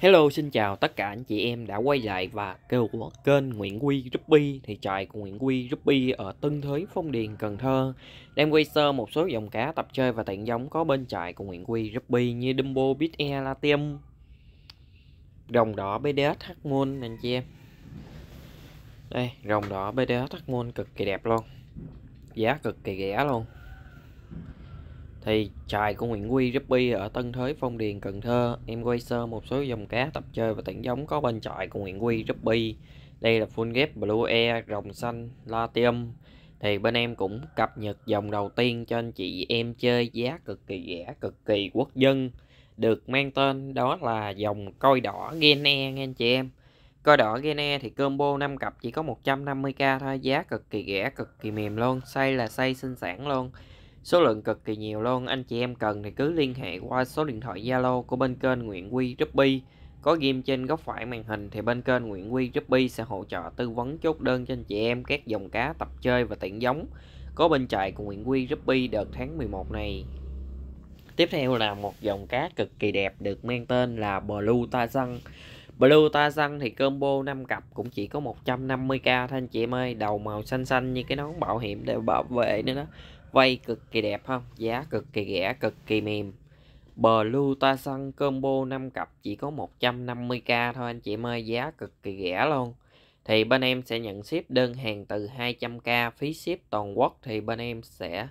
Hello, xin chào tất cả anh chị em đã quay lại và kêu của kênh Nguyễn Quy Ruby thì trại của Nguyễn Quy Ruby ở Tân Thới, Phong Điền, Cần Thơ đem quay sơ một số dòng cá tập chơi và tặng giống có bên trại của Nguyễn Quy Ruby như Dumbo, Big Air, Latium rồng đỏ BDS Hacmon anh chị em đây, rồng đỏ BDS Hacmon cực kỳ đẹp luôn giá cực kỳ rẻ luôn thì trại của Nguyễn Quy Ruby ở Tân Thới Phong Điền Cần Thơ em quay sơ một số dòng cá tập chơi và tảng giống có bên trại của Nguyễn Quy Ruby đây là full ghép Blue Air rồng xanh Latium thì bên em cũng cập nhật dòng đầu tiên cho anh chị em chơi giá cực kỳ rẻ cực kỳ quốc dân được mang tên đó là dòng coi đỏ Gene nghe anh chị em coi đỏ Gene thì combo 5 cặp chỉ có 150k thôi giá cực kỳ rẻ cực kỳ mềm luôn xây là xây sinh sản luôn Số lượng cực kỳ nhiều luôn, anh chị em cần thì cứ liên hệ qua số điện thoại Zalo của bên kênh Nguyễn Quy Ruby. Có ghim trên góc phải màn hình thì bên kênh Nguyễn Quy Ruby sẽ hỗ trợ tư vấn chốt đơn cho anh chị em các dòng cá tập chơi và tiện giống có bên trại của Nguyễn Quy Ruby đợt tháng 11 này. Tiếp theo là một dòng cá cực kỳ đẹp được mang tên là Blue Tarzan. Blue Tarzan thì combo 5 cặp cũng chỉ có 150k thôi anh chị em ơi. Đầu màu xanh xanh như cái nón bảo hiểm để bảo vệ nữa đó. Vây cực kỳ đẹp không? Giá cực kỳ rẻ, cực kỳ mềm. Blue toa sân combo 5 cặp chỉ có 150k thôi anh chị em ơi, giá cực kỳ rẻ luôn. Thì bên em sẽ nhận ship đơn hàng từ 200k, phí ship toàn quốc thì bên em sẽ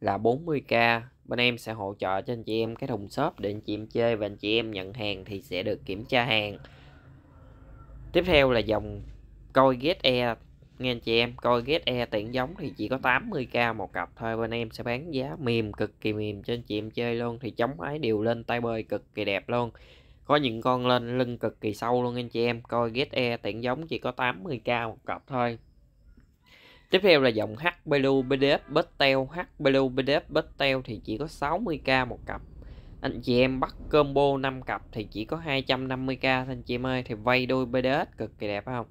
là 40k. Bên em sẽ hỗ trợ cho anh chị em cái thùng shop để anh chị em chơi và anh chị em nhận hàng thì sẽ được kiểm tra hàng. Tiếp theo là dòng coi Get Air nghe anh chị em coi get e tiện giống thì chỉ có 80k một cặp thôi bên em sẽ bán giá mềm cực kỳ mềm cho anh chị em chơi luôn thì chống ái đều lên tay bơi cực kỳ đẹp luôn có những con lên lưng cực kỳ sâu luôn anh chị em coi get e tiện giống chỉ có 80k một cặp thôi Tiếp theo là dòng H Blue BDF Bechtel H Blue BDF Bechtel thì chỉ có 60k một cặp. Anh chị em bắt combo 5 cặp thì chỉ có 250k anh chị em ơi, thì vay đôi BDS cực kỳ đẹp phải không?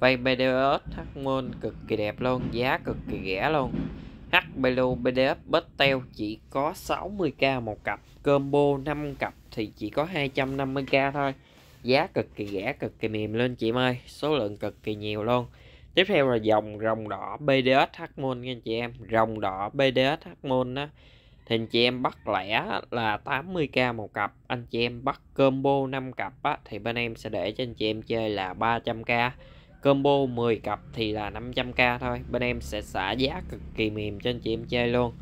Vay BDOS Hmon cực kỳ đẹp luôn, giá cực kỳ rẻ luôn. HBLU BDF Bechtel chỉ có 60k một cặp, combo 5 cặp thì chỉ có 250k thôi. Giá cực kỳ rẻ, cực kỳ mềm lên chị em ơi, số lượng cực kỳ nhiều luôn. Tiếp theo là dòng rồng đỏ BDS Hmon nha chị em, rồng đỏ BDS Hmon á Thì anh chị em bắt lẻ là 80k một cặp, anh chị em bắt combo 5 cặp á, thì bên em sẽ để cho anh chị em chơi là 300k combo 10 cặp thì là 500k thôi bên em sẽ xả giá cực kỳ mềm cho anh chị em chơi luôn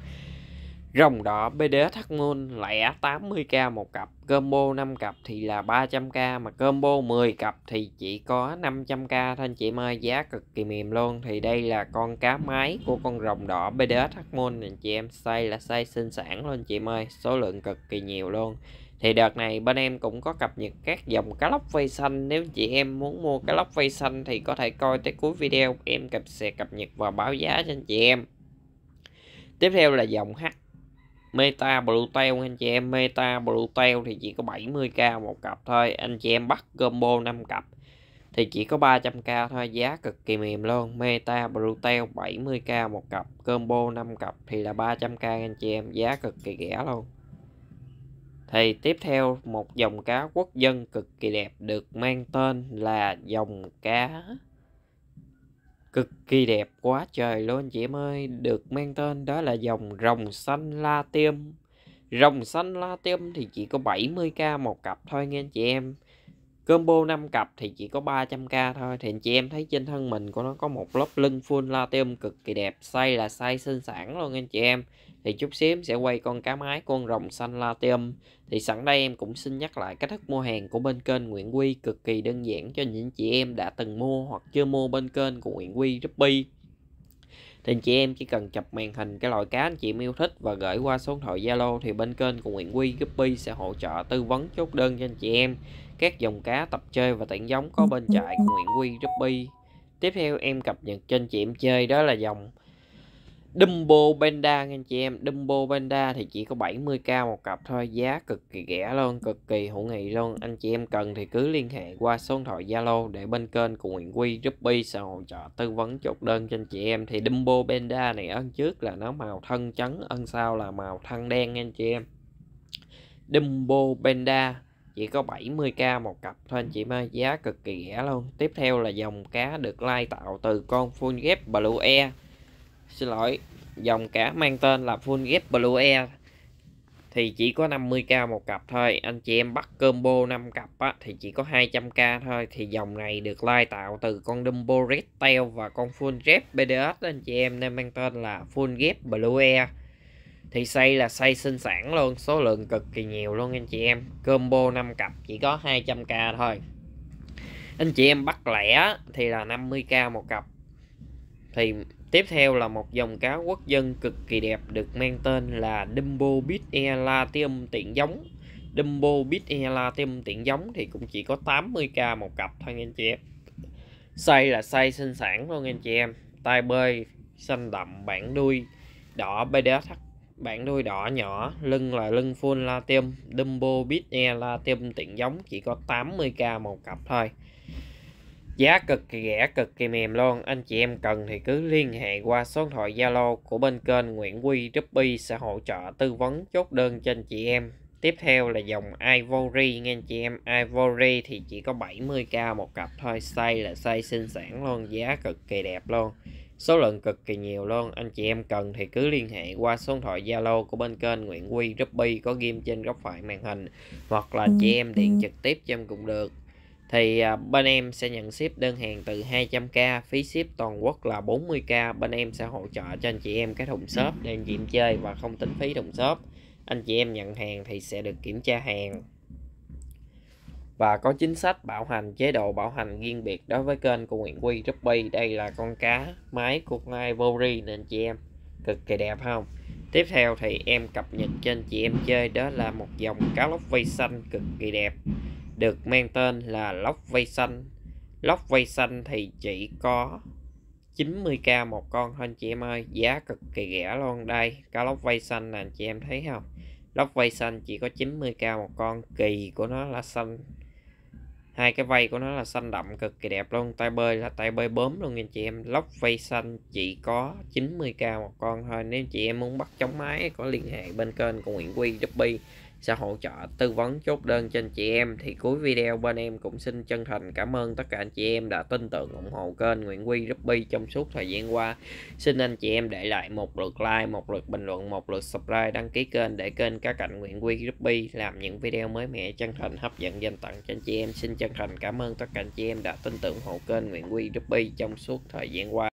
Rồng đỏ bd thắt môn lẻ 80k một cặp, combo 5 cặp thì là 300k mà combo 10 cặp thì chỉ có 500k thôi chị em ơi, giá cực kỳ mềm luôn. Thì đây là con cá máy của con rồng đỏ BDS Moon anh chị em, say là say sinh sản luôn chị em ơi, số lượng cực kỳ nhiều luôn. Thì đợt này bên em cũng có cập nhật các dòng cá lóc vây xanh Nếu chị em muốn mua cá lóc vây xanh thì có thể coi tới cuối video Em cập sẽ cập nhật và báo giá cho anh chị em Tiếp theo là dòng H Meta Blue Tail anh chị em Meta Blue Tail thì chỉ có 70k một cặp thôi anh chị em bắt combo 5 cặp thì chỉ có 300k thôi giá cực kỳ mềm luôn Meta Blue Tail 70k một cặp combo 5 cặp thì là 300k anh chị em giá cực kỳ rẻ luôn thì tiếp theo một dòng cá quốc dân cực kỳ đẹp được mang tên là dòng cá cực kỳ đẹp quá trời luôn chị em ơi được mang tên đó là dòng rồng xanh la tiêm rồng xanh la tiêm thì chỉ có 70k một cặp thôi nghe anh chị em combo 5 cặp thì chỉ có 300k thôi thì anh chị em thấy trên thân mình của nó có một lớp lưng full la tiêm cực kỳ đẹp say là say sinh sản luôn anh chị em thì chút xíu em sẽ quay con cá mái con rồng xanh latium thì sẵn đây em cũng xin nhắc lại cách thức mua hàng của bên kênh Nguyễn Quy cực kỳ đơn giản cho những chị em đã từng mua hoặc chưa mua bên kênh của Nguyễn Quy Ruby thì chị em chỉ cần chụp màn hình cái loại cá anh chị em yêu thích và gửi qua số điện thoại Zalo thì bên kênh của Nguyễn Quy Guppy sẽ hỗ trợ tư vấn chốt đơn cho anh chị em các dòng cá tập chơi và tặng giống có bên ừ. trại của Nguyễn Quy Guppy. Tiếp theo em cập nhật cho anh chị em chơi đó là dòng Dumbo Panda nha anh chị em Dumbo Panda thì chỉ có 70k một cặp thôi Giá cực kỳ rẻ luôn Cực kỳ hữu nghị luôn Anh chị em cần thì cứ liên hệ qua số điện thoại Zalo Để bên kênh của Nguyễn Quy Ruby sẽ hỗ trợ tư vấn chốt đơn cho anh chị em Thì Dumbo Panda này ân trước là nó màu thân trắng Ân sau là màu thân đen nha anh chị em Dumbo Panda chỉ có 70k một cặp thôi anh chị ơi giá cực kỳ rẻ luôn tiếp theo là dòng cá được lai tạo từ con full ghép blue air xin lỗi dòng cá mang tên là full ghép blue air thì chỉ có 50k một cặp thôi anh chị em bắt combo 5 cặp á, thì chỉ có 200k thôi thì dòng này được lai tạo từ con Dumbo Red Tail và con Full ghép BDS đó anh chị em nên mang tên là Full Ghép Blue Air thì xây là xây sinh sản luôn số lượng cực kỳ nhiều luôn anh chị em combo 5 cặp chỉ có 200k thôi anh chị em bắt lẻ thì là 50k một cặp thì Tiếp theo là một dòng cá quốc dân cực kỳ đẹp được mang tên là Dumbo Bit E Latium tiện giống. Dumbo Bit E Latium tiện giống thì cũng chỉ có 80k một cặp thôi anh chị em. say là say sinh sản luôn anh chị em. Tai bơi xanh đậm bản đuôi đỏ BDH bản đuôi đỏ nhỏ, lưng là lưng full latium, Dumbo Bit E latium tiện giống chỉ có 80k một cặp thôi. Giá cực kỳ rẻ, cực kỳ mềm luôn. Anh chị em cần thì cứ liên hệ qua số điện thoại Zalo của bên kênh Nguyễn Quy Ruby sẽ hỗ trợ tư vấn chốt đơn cho anh chị em. Tiếp theo là dòng Ivory nha anh chị em. Ivory thì chỉ có 70k một cặp thôi. Size là size sinh sản luôn, giá cực kỳ đẹp luôn. Số lượng cực kỳ nhiều luôn. Anh chị em cần thì cứ liên hệ qua số điện thoại Zalo của bên kênh Nguyễn Quy Ruby có ghim trên góc phải màn hình. Hoặc là anh chị ừ, em điện ừ. trực tiếp cho em cũng được thì à, bên em sẽ nhận ship đơn hàng từ 200k phí ship toàn quốc là 40k bên em sẽ hỗ trợ cho anh chị em cái thùng shop để anh chị em chơi và không tính phí thùng shop anh chị em nhận hàng thì sẽ được kiểm tra hàng và có chính sách bảo hành chế độ bảo hành riêng biệt đối với kênh của Nguyễn Quy Ruby đây là con cá máy của Ivory nên chị em cực kỳ đẹp không tiếp theo thì em cập nhật cho anh chị em chơi đó là một dòng cá lóc vây xanh cực kỳ đẹp được mang tên là lóc vây xanh. Lóc vây xanh thì chỉ có 90k một con thôi anh chị em ơi, giá cực kỳ rẻ luôn đây. Cá lóc vây xanh nè anh chị em thấy không? Lóc vây xanh chỉ có 90k một con, kỳ của nó là xanh. Hai cái vây của nó là xanh đậm cực kỳ đẹp luôn, tay bơi là tay bơi bướm luôn anh chị em. Lóc vây xanh chỉ có 90k một con thôi. Nếu chị em muốn bắt chống máy có liên hệ bên kênh của Nguyễn Quy Duppy sẽ hỗ trợ tư vấn chốt đơn cho anh chị em thì cuối video bên em cũng xin chân thành cảm ơn tất cả anh chị em đã tin tưởng ủng hộ kênh Nguyễn Quy Ruby trong suốt thời gian qua xin anh chị em để lại một lượt like một lượt bình luận một lượt subscribe đăng ký kênh để kênh cá cạnh Nguyễn Quy Ruby làm những video mới mẻ chân thành hấp dẫn dành tặng cho anh chị em xin chân thành cảm ơn tất cả anh chị em đã tin tưởng ủng hộ kênh Nguyễn Quy Ruby trong suốt thời gian qua